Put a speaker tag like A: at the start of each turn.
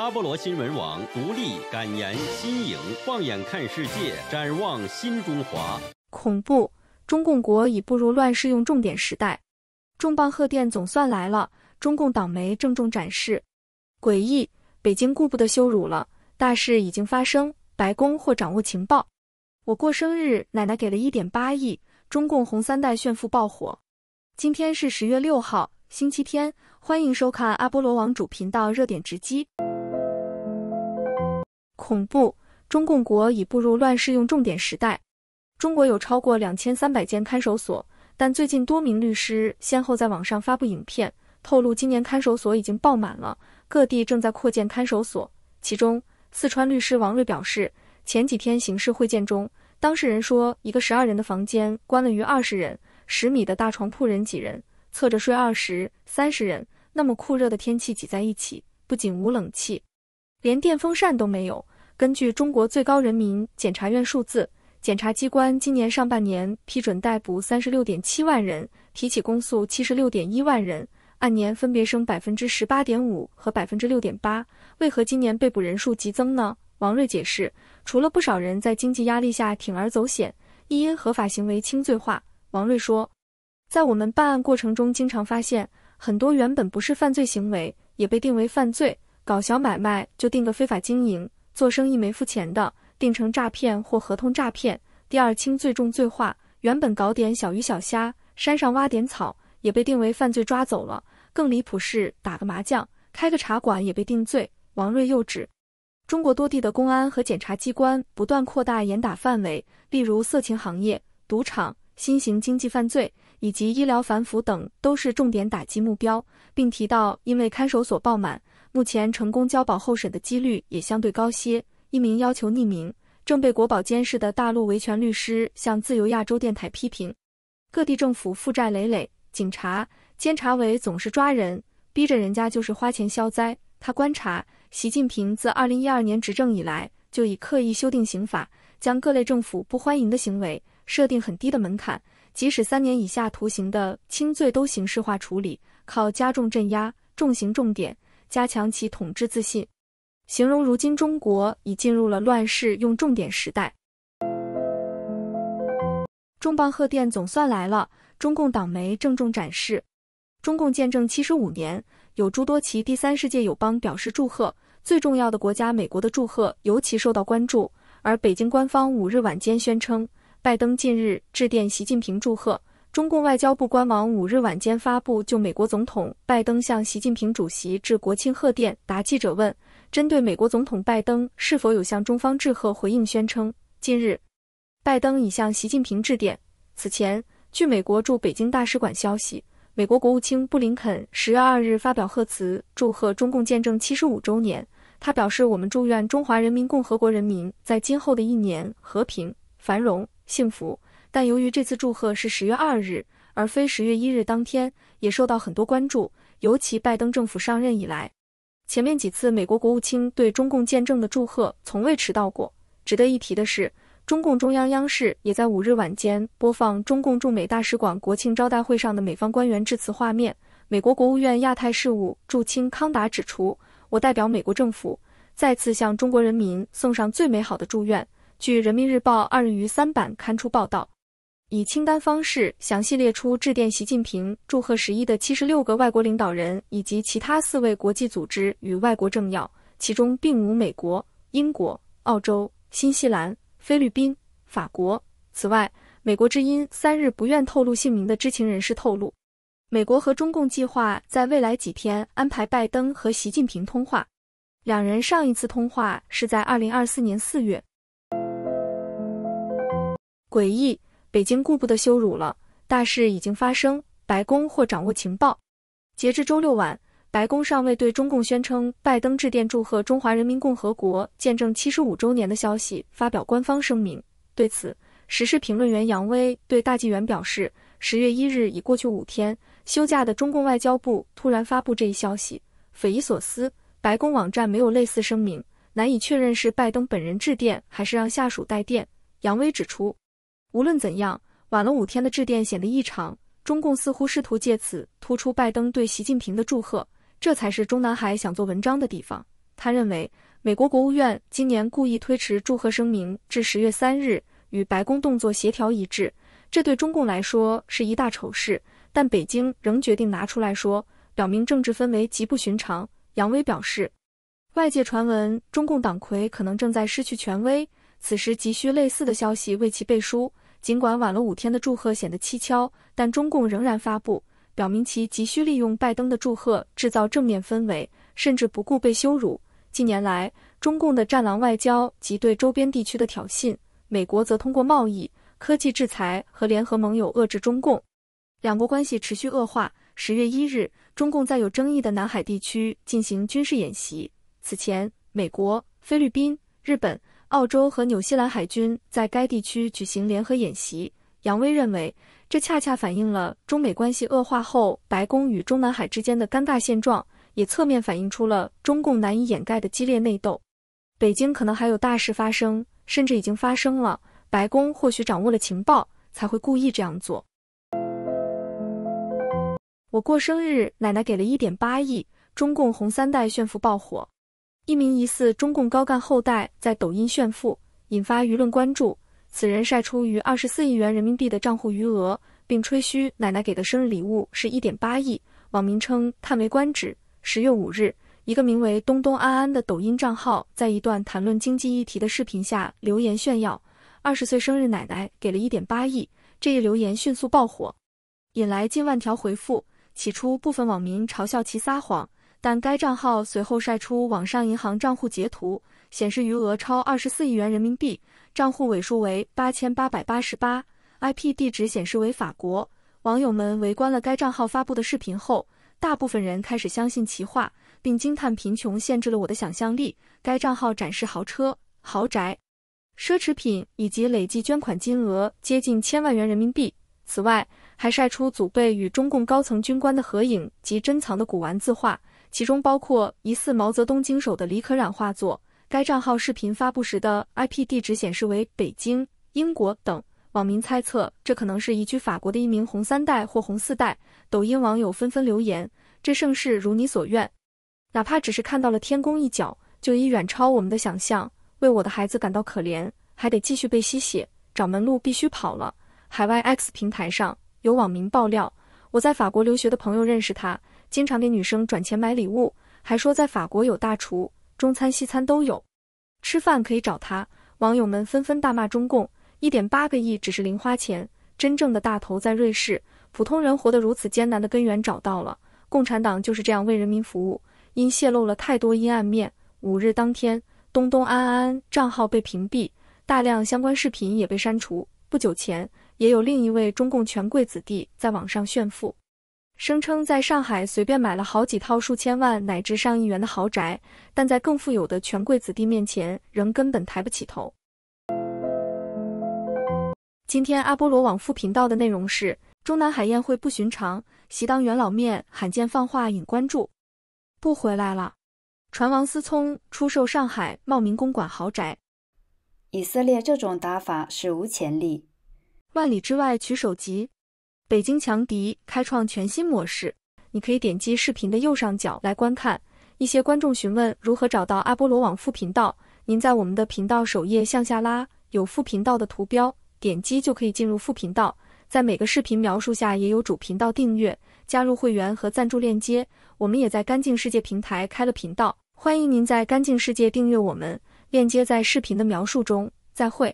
A: 阿波罗新闻网独立感言新颖，放眼看世界，展望新中华。恐怖，中共国已步入乱世用重点时代，重磅贺电总算来了，中共党媒郑重展示。诡异，北京顾不得羞辱了，大事已经发生，白宫或掌握情报。我过生日，奶奶给了一点八亿，中共红三代炫富爆火。今天是十月六号，星期天，欢迎收看阿波罗网主频道热点直击。恐怖！中共国已步入乱世，用重点时代。中国有超过两千三百间看守所，但最近多名律师先后在网上发布影片，透露今年看守所已经爆满了，各地正在扩建看守所。其中，四川律师王瑞表示，前几天刑事会见中，当事人说一个十二人的房间关了约二十人，十米的大床铺人几人侧着睡，二十三十人，那么酷热的天气挤在一起，不仅无冷气。连电风扇都没有。根据中国最高人民检察院数字，检察机关今年上半年批准逮捕三十六点七万人，提起公诉七十六点一万人，按年分别升百分之十八点五和百分之六点八。为何今年被捕人数急增呢？王瑞解释，除了不少人在经济压力下铤而走险，亦因合法行为轻罪化。王瑞说，在我们办案过程中，经常发现很多原本不是犯罪行为，也被定为犯罪。搞小买卖就定个非法经营，做生意没付钱的定成诈骗或合同诈骗。第二轻，罪重罪化，原本搞点小鱼小虾，山上挖点草也被定为犯罪抓走了。更离谱是打个麻将，开个茶馆也被定罪。王瑞又指，中国多地的公安和检察机关不断扩大严打范围，例如色情行业、赌场、新型经济犯罪以及医疗反腐等都是重点打击目标，并提到因为看守所爆满。目前成功交保候审的几率也相对高些。一名要求匿名、正被国保监视的大陆维权律师向自由亚洲电台批评：各地政府负债累累，警察监察委总是抓人，逼着人家就是花钱消灾。他观察，习近平自二零一二年执政以来，就以刻意修订刑法，将各类政府不欢迎的行为设定很低的门槛，即使三年以下徒刑的轻罪都形式化处理，靠加重镇压、重刑重点。加强其统治自信，形容如今中国已进入了乱世，用重点时代。重磅贺电总算来了，中共党媒郑重展示，中共见证七十五年，有诸多其第三世界友邦表示祝贺，最重要的国家美国的祝贺尤其受到关注。而北京官方五日晚间宣称，拜登近日致电习近平祝贺。中共外交部官网五日晚间发布，就美国总统拜登向习近平主席致国庆贺电答记者问。针对美国总统拜登是否有向中方致贺回应，宣称近日拜登已向习近平致电。此前，据美国驻北京大使馆消息，美国国务卿布林肯十月二日发表贺词，祝贺中共建政七十五周年。他表示，我们祝愿中华人民共和国人民在今后的一年和平、繁荣、幸福。但由于这次祝贺是十月二日，而非十月一日当天，也受到很多关注。尤其拜登政府上任以来，前面几次美国国务卿对中共建政的祝贺从未迟到过。值得一提的是，中共中央央视也在五日晚间播放中共驻美大使馆国庆招待会上的美方官员致辞画面。美国国务院亚太事务驻清康达指出：“我代表美国政府再次向中国人民送上最美好的祝愿。”据人民日报二日于三版刊出报道。以清单方式详细列出致电习近平祝贺十一的七十六个外国领导人以及其他四位国际组织与外国政要，其中并无美国、英国、澳洲、新西兰、菲律宾、法国。此外，美国之音三日不愿透露姓名的知情人士透露，美国和中共计划在未来几天安排拜登和习近平通话，两人上一次通话是在二零二四年四月。诡异。北京顾不得羞辱了，大事已经发生。白宫或掌握情报。截至周六晚，白宫尚未对中共宣称拜登致电祝贺中华人民共和国见证七十五周年的消息发表官方声明。对此，时事评论员杨威对大纪元表示，十月一日已过去五天，休假的中共外交部突然发布这一消息，匪夷所思。白宫网站没有类似声明，难以确认是拜登本人致电还是让下属代电。杨威指出。无论怎样，晚了五天的致电显得异常。中共似乎试图借此突出拜登对习近平的祝贺，这才是中南海想做文章的地方。他认为，美国国务院今年故意推迟祝贺声明至十月三日，与白宫动作协调一致，这对中共来说是一大丑事。但北京仍决定拿出来说，表明政治氛围极不寻常。杨威表示，外界传闻中共党魁可能正在失去权威。此时急需类似的消息为其背书，尽管晚了五天的祝贺显得蹊跷，但中共仍然发布，表明其急需利用拜登的祝贺制造正面氛围，甚至不顾被羞辱。近年来，中共的战狼外交及对周边地区的挑衅，美国则通过贸易、科技制裁和联合盟友遏制中共，两国关系持续恶化。十月一日，中共在有争议的南海地区进行军事演习。此前，美国、菲律宾、日本。澳洲和纽西兰海军在该地区举行联合演习。杨威认为，这恰恰反映了中美关系恶化后，白宫与中南海之间的尴尬现状，也侧面反映出了中共难以掩盖的激烈内斗。北京可能还有大事发生，甚至已经发生了。白宫或许掌握了情报，才会故意这样做。我过生日，奶奶给了1.8亿，中共红三代炫富爆火。一名疑似中共高干后代在抖音炫富，引发舆论关注。此人晒出逾二十四亿元人民币的账户余额，并吹嘘奶奶给的生日礼物是一点八亿。网民称叹为观止。十月五日，一个名为“东东安安”的抖音账号在一段谈论经济议题的视频下留言炫耀，二十岁生日奶奶给了一点八亿。这一留言迅速爆火，引来近万条回复。起初，部分网民嘲笑其撒谎。但该账号随后晒出网上银行账户截图，显示余额超二十四亿元人民币，账户尾数为八千八百八十八，IP 地址显示为法国。网友们围观了该账号发布的视频后，大部分人开始相信其话，并惊叹：“贫穷限制了我的想象力。”该账号展示豪车、豪宅、奢侈品，以及累计捐款金额接近千万元人民币。此外，还晒出祖辈与中共高层军官的合影及珍藏的古玩字画。其中包括疑似毛泽东经手的李可染画作。该账号视频发布时的 IP 地址显示为北京、英国等。网民猜测，这可能是移居法国的一名红三代或红四代。抖音网友纷纷留言：“这盛世如你所愿，哪怕只是看到了天宫一角，就已远超我们的想象。”为我的孩子感到可怜，还得继续被吸血，找门路必须跑了。海外 X 平台上，有网民爆料：“我在法国留学的朋友认识他。”经常给女生转钱买礼物，还说在法国有大厨，中餐西餐都有，吃饭可以找他。网友们纷纷大骂中共，一点八个亿只是零花钱，真正的大头在瑞士。普通人活得如此艰难的根源找到了，共产党就是这样为人民服务。因泄露了太多阴暗面，五日当天，东东安安账号被屏蔽，大量相关视频也被删除。不久前，也有另一位中共权贵子弟在网上炫富。声称在上海随便买了好几套数千万乃至上亿元的豪宅，但在更富有的权贵子弟面前，仍根本抬不起头。今天阿波罗往复频道的内容是：中南海宴会不寻常，席当元老面，罕见放话引关注。不回来了，传王思聪出售上海茂名公馆豪宅。以色列这种打法史无前例，万里之外取首级。北京强敌开创全新模式，你可以点击视频的右上角来观看。一些观众询问如何找到阿波罗网副频道，您在我们的频道首页向下拉，有副频道的图标，点击就可以进入副频道。在每个视频描述下也有主频道订阅、加入会员和赞助链接。我们也在干净世界平台开了频道，欢迎您在干净世界订阅我们，链接在视频的描述中。再会。